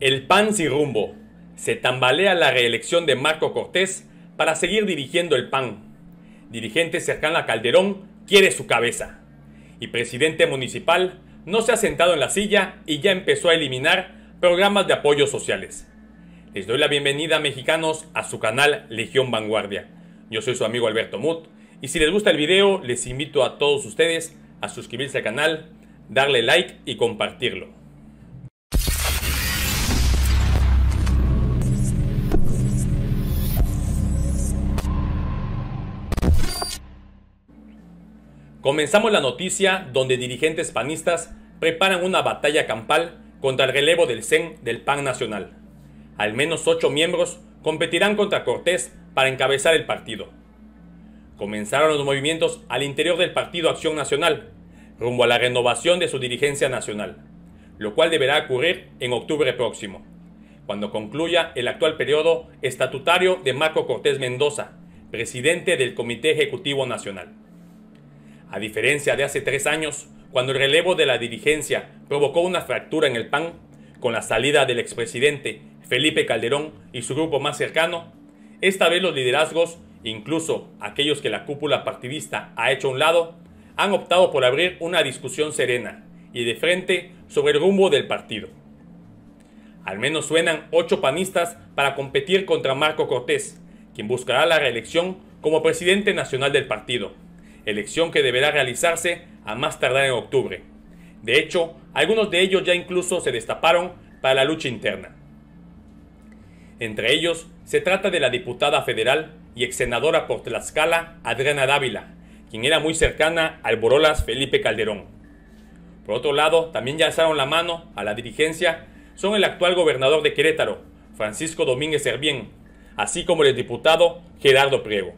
El PAN sin rumbo. Se tambalea la reelección de Marco Cortés para seguir dirigiendo el PAN. Dirigente cercano a Calderón quiere su cabeza. Y presidente municipal no se ha sentado en la silla y ya empezó a eliminar programas de apoyo sociales. Les doy la bienvenida, mexicanos, a su canal Legión Vanguardia. Yo soy su amigo Alberto Mut y si les gusta el video, les invito a todos ustedes a suscribirse al canal, darle like y compartirlo. Comenzamos la noticia donde dirigentes panistas preparan una batalla campal contra el relevo del CEN del PAN Nacional. Al menos ocho miembros competirán contra Cortés para encabezar el partido. Comenzaron los movimientos al interior del Partido Acción Nacional, rumbo a la renovación de su dirigencia nacional, lo cual deberá ocurrir en octubre próximo, cuando concluya el actual periodo estatutario de Marco Cortés Mendoza, presidente del Comité Ejecutivo Nacional. A diferencia de hace tres años, cuando el relevo de la dirigencia provocó una fractura en el PAN, con la salida del expresidente Felipe Calderón y su grupo más cercano, esta vez los liderazgos, incluso aquellos que la cúpula partidista ha hecho a un lado, han optado por abrir una discusión serena y de frente sobre el rumbo del partido. Al menos suenan ocho panistas para competir contra Marco Cortés, quien buscará la reelección como presidente nacional del partido elección que deberá realizarse a más tardar en octubre. De hecho, algunos de ellos ya incluso se destaparon para la lucha interna. Entre ellos se trata de la diputada federal y ex senadora por Tlaxcala, Adriana Dávila, quien era muy cercana al Borolas Felipe Calderón. Por otro lado, también ya alzaron la mano a la dirigencia son el actual gobernador de Querétaro, Francisco Domínguez Servién, así como el diputado Gerardo Priego.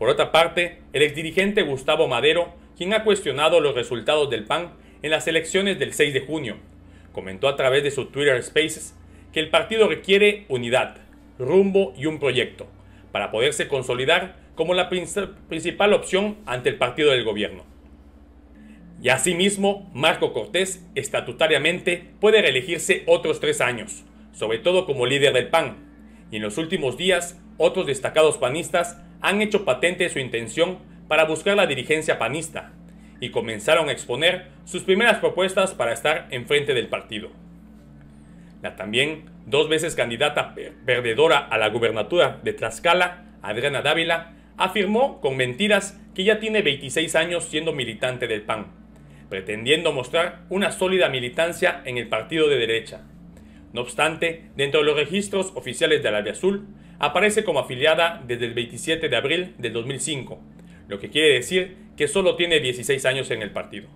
Por otra parte, el exdirigente Gustavo Madero, quien ha cuestionado los resultados del PAN en las elecciones del 6 de junio, comentó a través de su Twitter Spaces que el partido requiere unidad, rumbo y un proyecto para poderse consolidar como la principal opción ante el partido del gobierno. Y asimismo, Marco Cortés estatutariamente puede reelegirse otros tres años, sobre todo como líder del PAN, y en los últimos días otros destacados panistas han hecho patente su intención para buscar la dirigencia panista y comenzaron a exponer sus primeras propuestas para estar en frente del partido. La también dos veces candidata perdedora a la gubernatura de Tlaxcala, Adriana Dávila, afirmó con mentiras que ya tiene 26 años siendo militante del PAN, pretendiendo mostrar una sólida militancia en el partido de derecha. No obstante, dentro de los registros oficiales de área Azul, aparece como afiliada desde el 27 de abril del 2005, lo que quiere decir que solo tiene 16 años en el partido.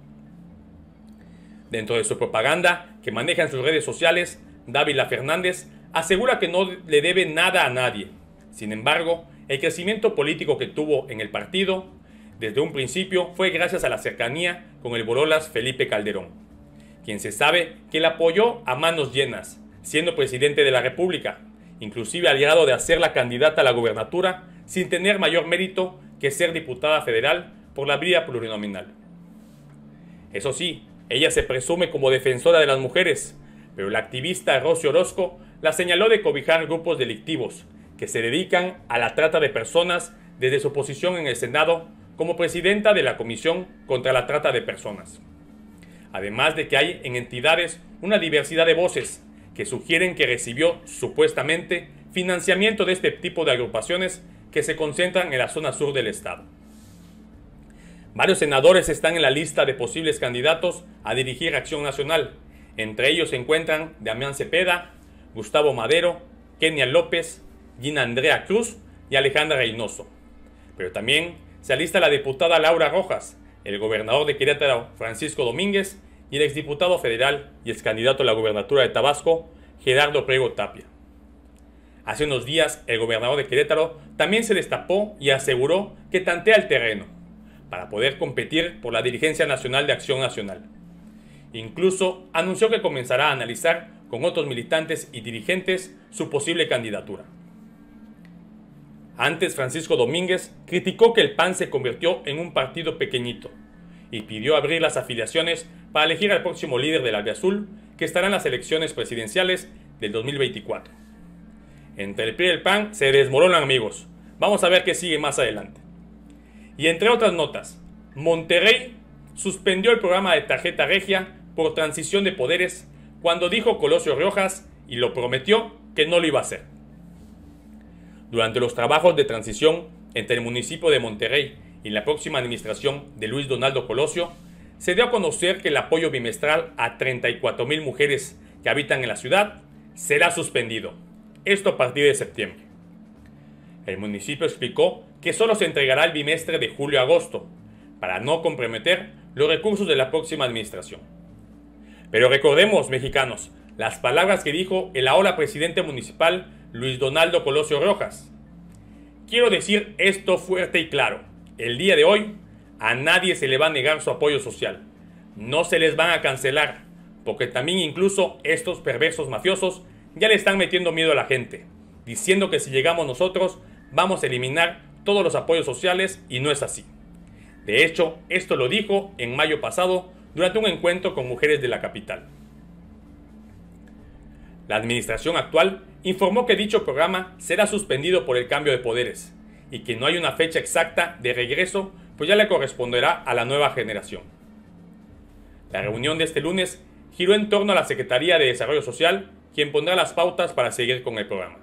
Dentro de su propaganda, que maneja en sus redes sociales, Dávila Fernández asegura que no le debe nada a nadie. Sin embargo, el crecimiento político que tuvo en el partido desde un principio fue gracias a la cercanía con el Borolas Felipe Calderón, quien se sabe que le apoyó a manos llenas, siendo presidente de la República, inclusive al grado de hacerla candidata a la gubernatura sin tener mayor mérito que ser diputada federal por la vía plurinominal. Eso sí, ella se presume como defensora de las mujeres, pero la activista Rocio Orozco la señaló de cobijar grupos delictivos que se dedican a la trata de personas desde su posición en el Senado como presidenta de la Comisión contra la Trata de Personas. Además de que hay en entidades una diversidad de voces que sugieren que recibió, supuestamente, financiamiento de este tipo de agrupaciones que se concentran en la zona sur del estado. Varios senadores están en la lista de posibles candidatos a dirigir Acción Nacional. Entre ellos se encuentran Damián Cepeda, Gustavo Madero, Kenia López, Gina Andrea Cruz y Alejandra Reynoso. Pero también se alista la diputada Laura Rojas, el gobernador de Querétaro Francisco Domínguez y el exdiputado federal y excandidato a la gubernatura de Tabasco Gerardo Prego Tapia. Hace unos días, el gobernador de Querétaro también se destapó y aseguró que tantea el terreno para poder competir por la dirigencia nacional de Acción Nacional. Incluso anunció que comenzará a analizar con otros militantes y dirigentes su posible candidatura. Antes Francisco Domínguez criticó que el PAN se convirtió en un partido pequeñito y pidió abrir las afiliaciones para elegir al próximo líder del Azul que estarán las elecciones presidenciales del 2024. Entre el pie y el PAN se desmoronan amigos. Vamos a ver qué sigue más adelante. Y entre otras notas, Monterrey suspendió el programa de tarjeta regia por transición de poderes cuando dijo Colosio Riojas y lo prometió que no lo iba a hacer. Durante los trabajos de transición entre el municipio de Monterrey y la próxima administración de Luis Donaldo Colosio, se dio a conocer que el apoyo bimestral a 34 mujeres que habitan en la ciudad será suspendido, esto a partir de septiembre. El municipio explicó que solo se entregará el bimestre de julio a agosto, para no comprometer los recursos de la próxima administración. Pero recordemos, mexicanos, las palabras que dijo el ahora presidente municipal Luis Donaldo Colosio Rojas. Quiero decir esto fuerte y claro. El día de hoy a nadie se le va a negar su apoyo social. No se les van a cancelar, porque también incluso estos perversos mafiosos ya le están metiendo miedo a la gente, diciendo que si llegamos nosotros vamos a eliminar todos los apoyos sociales y no es así. De hecho, esto lo dijo en mayo pasado durante un encuentro con mujeres de la capital. La administración actual informó que dicho programa será suspendido por el cambio de poderes y que no hay una fecha exacta de regreso pues ya le corresponderá a la nueva generación. La reunión de este lunes giró en torno a la Secretaría de Desarrollo Social, quien pondrá las pautas para seguir con el programa.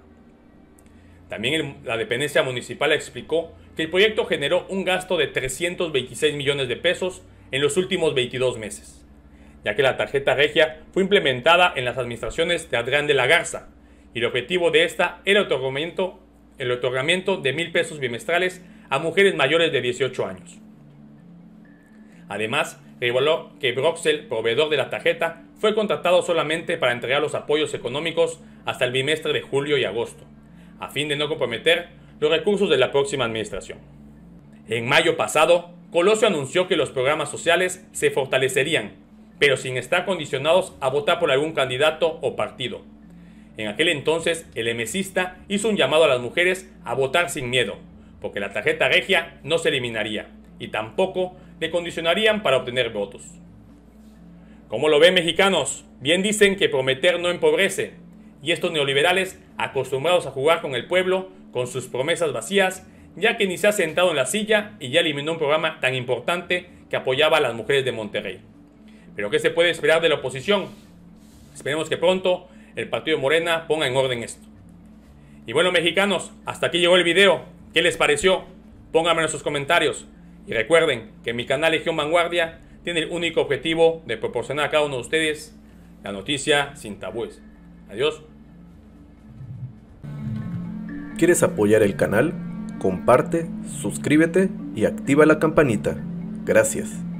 También la dependencia municipal explicó que el proyecto generó un gasto de 326 millones de pesos en los últimos 22 meses, ya que la tarjeta regia fue implementada en las administraciones de Adrián de la Garza, y el objetivo de esta era el otorgamiento de mil pesos bimestrales a mujeres mayores de 18 años. Además, reveló que Broxel, proveedor de la tarjeta, fue contratado solamente para entregar los apoyos económicos hasta el bimestre de julio y agosto, a fin de no comprometer los recursos de la próxima administración. En mayo pasado, Colosio anunció que los programas sociales se fortalecerían, pero sin estar condicionados a votar por algún candidato o partido. En aquel entonces, el emesista hizo un llamado a las mujeres a votar sin miedo, porque la tarjeta regia no se eliminaría y tampoco le condicionarían para obtener votos. Como lo ven mexicanos? Bien dicen que prometer no empobrece, y estos neoliberales, acostumbrados a jugar con el pueblo, con sus promesas vacías, ya que ni se ha sentado en la silla y ya eliminó un programa tan importante que apoyaba a las mujeres de Monterrey. Pero ¿qué se puede esperar de la oposición? Esperemos que pronto el partido Morena ponga en orden esto. Y bueno mexicanos, hasta aquí llegó el video. ¿Qué les pareció? Pónganme en sus comentarios. Y recuerden que mi canal Legión Vanguardia tiene el único objetivo de proporcionar a cada uno de ustedes la noticia sin tabúes. Adiós. ¿Quieres apoyar el canal? Comparte, suscríbete y activa la campanita. Gracias.